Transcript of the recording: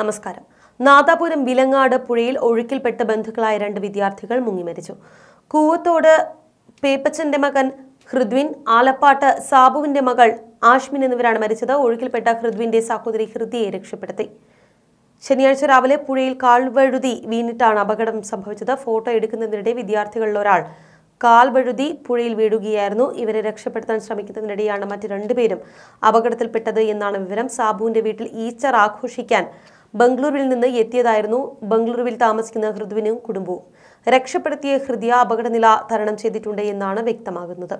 നമസ്കാരം നാദാപുരം വിലങ്ങാട് പുഴയിൽ ഒഴുക്കിൽപ്പെട്ട് ബന്ധുക്കളായ രണ്ട് വിദ്യാർത്ഥികൾ മുങ്ങിമരിച്ചു കൂവത്തോട് പേപ്പച്ചന്റെ മകൻ ഹൃദ്വിൻ ആലപ്പാട്ട് സാബുവിന്റെ മകൾ ആഷ്മിൻ എന്നിവരാണ് മരിച്ചത് ഒഴുക്കിൽപ്പെട്ട ഹൃദ്വിന്റെ സഹോദരി ഹൃദിയെ രക്ഷപ്പെടുത്തി ശനിയാഴ്ച രാവിലെ പുഴയിൽ കാൽവഴുതി വീണിട്ടാണ് അപകടം സംഭവിച്ചത് ഫോട്ടോ എടുക്കുന്നതിനിടെ വിദ്യാർത്ഥികളിൽ ഒരാൾ കാൽവഴുതി പുഴയിൽ വീഴുകയായിരുന്നു ഇവരെ രക്ഷപ്പെടുത്താൻ ശ്രമിക്കുന്നതിനിടെയാണ് മറ്റ് രണ്ടുപേരും അപകടത്തിൽപ്പെട്ടത് എന്നാണ് വിവരം സാബുവിന്റെ വീട്ടിൽ ഈസ്റ്റർ ആഘോഷിക്കാൻ ബംഗളൂരുവിൽ നിന്ന് എത്തിയതായിരുന്നു ബംഗളൂരുവിൽ താമസിക്കുന്ന ഹൃദുവിനും കുടുംബവും രക്ഷപ്പെടുത്തിയ ഹൃദയ അപകടനില തരണം ചെയ്തിട്ടുണ്ട് എന്നാണ് വ്യക്തമാകുന്നത്